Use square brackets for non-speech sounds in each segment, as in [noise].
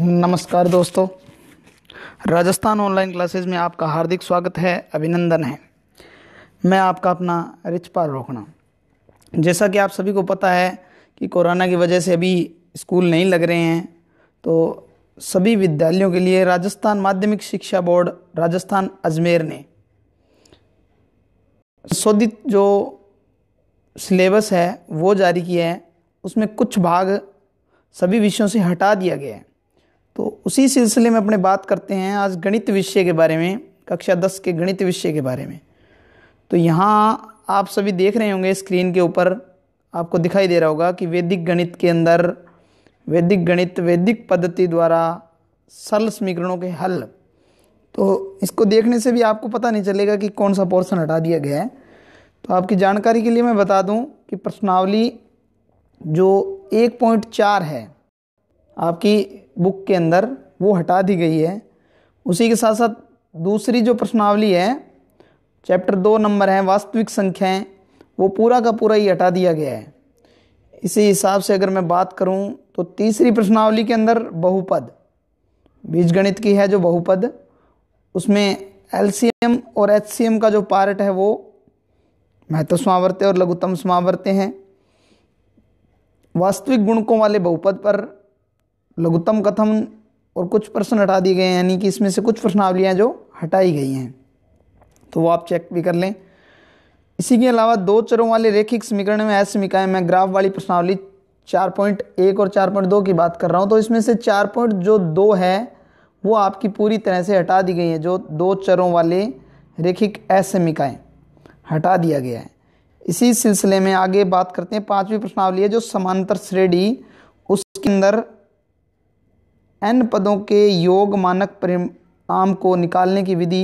नमस्कार दोस्तों Rajasthan online classes में आपका हार्दिक स्वागत है अभिनंदन है मैं आपका अपना रिचपाल रोकना जैसा कि आप सभी को पता है कि कोरोना की वजह से अभी स्कूल नहीं लग रहे हैं तो सभी विद्यालयों के लिए राजस्थान माध्यमिक शिक्षा बोर्ड राजस्थान अजमेर ने शोधित जो सिलेबस है वो जारी किया है उसमें कुछ भाग सभी विषयों से हटा दिया गया है तो उसी सिलसिले में अपने बात करते हैं आज गणित विषय के बारे में कक्षा दस के गणित विषय के बारे में तो यहाँ आप सभी देख रहे होंगे स्क्रीन के ऊपर आपको दिखाई दे रहा होगा कि वैदिक गणित के अंदर वैदिक गणित वैदिक पद्धति द्वारा सरल समीकरणों के हल तो इसको देखने से भी आपको पता नहीं चलेगा कि कौन सा पोर्सन हटा दिया गया है तो आपकी जानकारी के लिए मैं बता दूं कि प्रश्नावली जो एक पॉइंट चार है आपकी बुक के अंदर वो हटा दी गई है उसी के साथ साथ दूसरी जो प्रश्नावली है चैप्टर दो नंबर है वास्तविक संख्याएं वो पूरा का पूरा ही हटा दिया गया है इसी हिसाब से अगर मैं बात करूं तो तीसरी प्रश्नावली के अंदर बहुपद बीजगणित की है जो बहुपद उसमें एल और एच का जो पार्ट है वो महत्व समावर्त्य और लघुतम समावर्त्य हैं वास्तविक गुणकों वाले बहुपद पर लघुत्तम मतलब कथन और कुछ प्रश्न हटा दिए गए हैं यानी कि इसमें से कुछ प्रश्नावलियाँ जो हटाई गई हैं तो वो आप चेक भी कर लें इसी के अलावा दो चरों वाले रेखिक समीकरण में ऐसे समीकाय में ग्राफ वाली प्रश्नावली चार पॉइंट एक और चार पॉइंट दो की बात कर रहा हूँ तो इसमें से चार पॉइंट जो दो है वो आपकी पूरी तरह से हटा दी गई है जो दो चरों वाले रेखिक असमिकाएँ हटा दिया गया है इसी सिलसिले में आगे बात करते हैं पाँचवीं प्रश्नावली है जो समांतर श्रेणी उसके अंदर एन पदों के योग मानक परिणाम को निकालने की विधि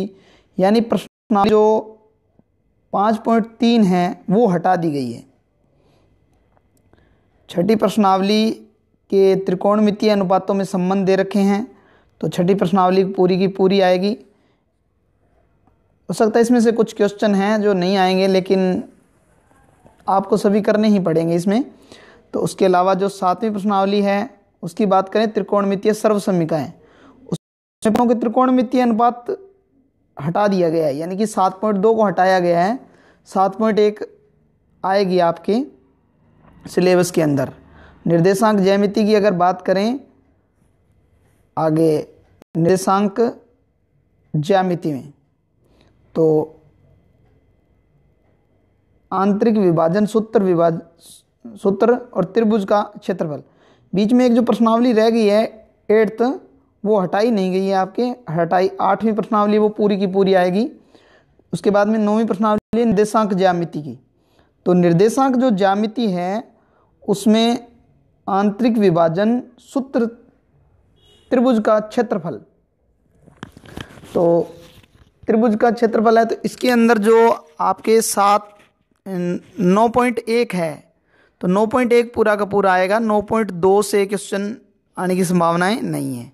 यानी प्रश्न जो 5.3 है वो हटा दी गई है छठी प्रश्नावली के त्रिकोणमितीय अनुपातों में संबंध दे रखे हैं तो छठी प्रश्नावली पूरी की पूरी आएगी हो सकता है इसमें से कुछ क्वेश्चन हैं जो नहीं आएंगे लेकिन आपको सभी करने ही पड़ेंगे इसमें तो उसके अलावा जो सातवीं प्रश्नावली है उसकी बात करें त्रिकोणमितीय सर्वसमिकाएँ उसमें के त्रिकोणमितीय अनुपात हटा दिया गया है यानी कि सात पॉइंट दो को हटाया गया है सात पॉइंट एक आएगी आपके सिलेबस के अंदर निर्देशांक जयमिति की अगर बात करें आगे निर्देशांक ज्यामिति में तो आंतरिक विभाजन सूत्र विभाज सूत्र और त्रिभुज का क्षेत्रफल बीच में एक जो प्रश्नावली रह गई है एट्थ वो हटाई नहीं गई है आपके हटाई आठवीं प्रश्नावली वो पूरी की पूरी आएगी उसके बाद में नौवीं प्रश्नावली निर्देशांक ज्यामिति की तो निर्देशांक जो ज्यामिति है उसमें आंतरिक विभाजन सूत्र त्रिभुज का क्षेत्रफल तो त्रिभुज का क्षेत्रफल है तो इसके अंदर जो आपके साथ नौ पॉइंट एक है तो 9.1 पूरा का पूरा आएगा 9.2 से क्वेश्चन आने की संभावनाएं नहीं है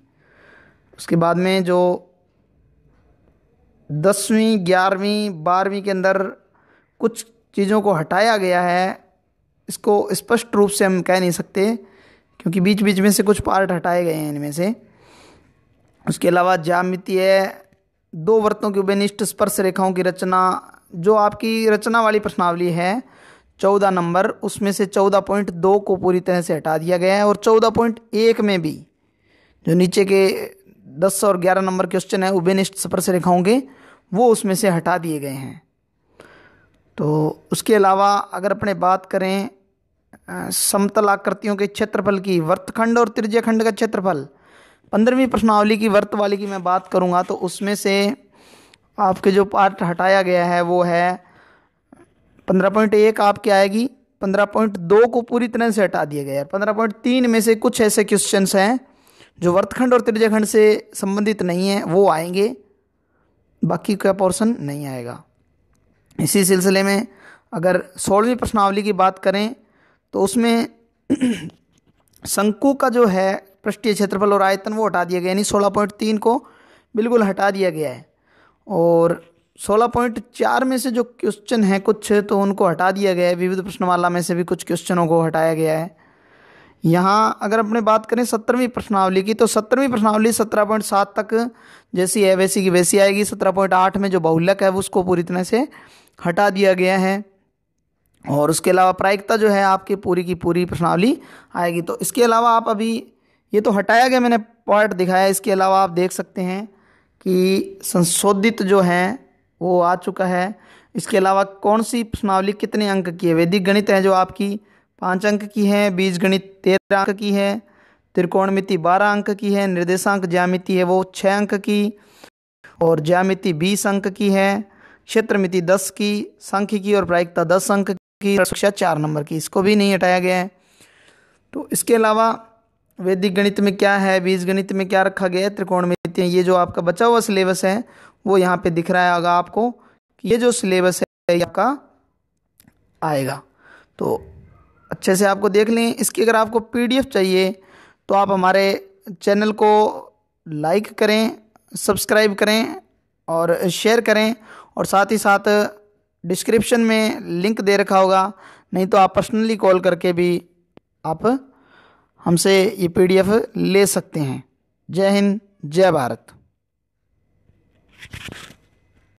उसके बाद में जो दसवीं ग्यारहवीं बारहवीं के अंदर कुछ चीज़ों को हटाया गया है इसको स्पष्ट रूप से हम कह नहीं सकते क्योंकि बीच बीच में से कुछ पार्ट हटाए गए हैं इनमें से उसके अलावा है दो वर्तों के उभयनिष्ठ स्पर्श रेखाओं की रचना जो आपकी रचना वाली प्रश्नावली है चौदह नंबर उसमें से चौदह पॉइंट दो को पूरी तरह से हटा दिया गया है और चौदह पॉइंट एक में भी जो नीचे के दस और ग्यारह नंबर क्वेश्चन है उबेनिस्ट स्पर्श रेखा होंगे वो उसमें से हटा दिए गए हैं तो उसके अलावा अगर अपने बात करें समतल आकृतियों के क्षेत्रफल की वर्तखंड और त्रिज्य खंड का क्षेत्रफल पंद्रहवीं प्रश्नावली की वर्त वाली की मैं बात करूँगा तो उसमें से आपके जो पार्ट हटाया गया है वो है पंद्रह पॉइंट एक आपकी आएगी पंद्रह पॉइंट दो को पूरी तरह से हटा दिया गया है पंद्रह पॉइंट तीन में से कुछ ऐसे क्वेश्चन हैं जो वर्तखंड और त्रिज्यखंड से संबंधित नहीं है वो आएंगे बाकी का पोर्सन नहीं आएगा इसी सिलसिले में अगर सोलहवीं प्रश्नावली की बात करें तो उसमें [clears throat] शंकु का जो है पृष्ठीय क्षेत्रफल और आयतन वो हटा दिया गया यानी सोलह पॉइंट तीन को बिल्कुल हटा दिया गया है और सोलह पॉइंट चार में से जो क्वेश्चन हैं कुछ तो उनको हटा दिया गया है विविध प्रश्नवाला में से भी कुछ क्वेश्चनों को हटाया गया है यहाँ अगर अपने बात करें सत्रहवीं प्रश्नावली की तो सत्रहवीं प्रश्नावली सत्रह पॉइंट सात तक जैसी है वैसी की वैसी आएगी सत्रह पॉइंट आठ में जो बहुलक है उसको पूरी तरह से हटा दिया गया है और उसके अलावा प्रायिकता जो है आपकी पूरी की पूरी प्रश्नावली आएगी तो इसके अलावा आप अभी ये तो हटाया गया मैंने पॉइंट दिखाया इसके अलावा आप देख सकते हैं कि संशोधित जो हैं वो आ चुका है इसके अलावा कौन सी प्रश्नावली कितने अंक की है वैदिक गणित है जो आपकी पाँच अंक की है बीज गणित तेरह अंक की है त्रिकोण मिति बारह अंक की है निर्देशांक ज्यामिति है वो छः अंक की और ज्यामिति बीस अंक की है क्षेत्रमिति दस की संख्य की और प्रायिकता दस अंक की कक्षा चार नंबर की इसको भी नहीं हटाया गया है तो इसके अलावा वैदिक गणित में क्या है बीज गणित में क्या रखा गया है त्रिकोण ये जो आपका बचा हुआ सिलेबस है वो यहाँ पे दिख रहा है होगा आपको ये जो सिलेबस है ये आपका आएगा तो अच्छे से आपको देख लें इसकी अगर आपको पीडीएफ चाहिए तो आप हमारे चैनल को लाइक करें सब्सक्राइब करें और शेयर करें और साथ ही साथ डिस्क्रिप्शन में लिंक दे रखा होगा नहीं तो आप पर्सनली कॉल करके भी आप हमसे ये पीडीएफ ले सकते हैं जय हिंद जय भारत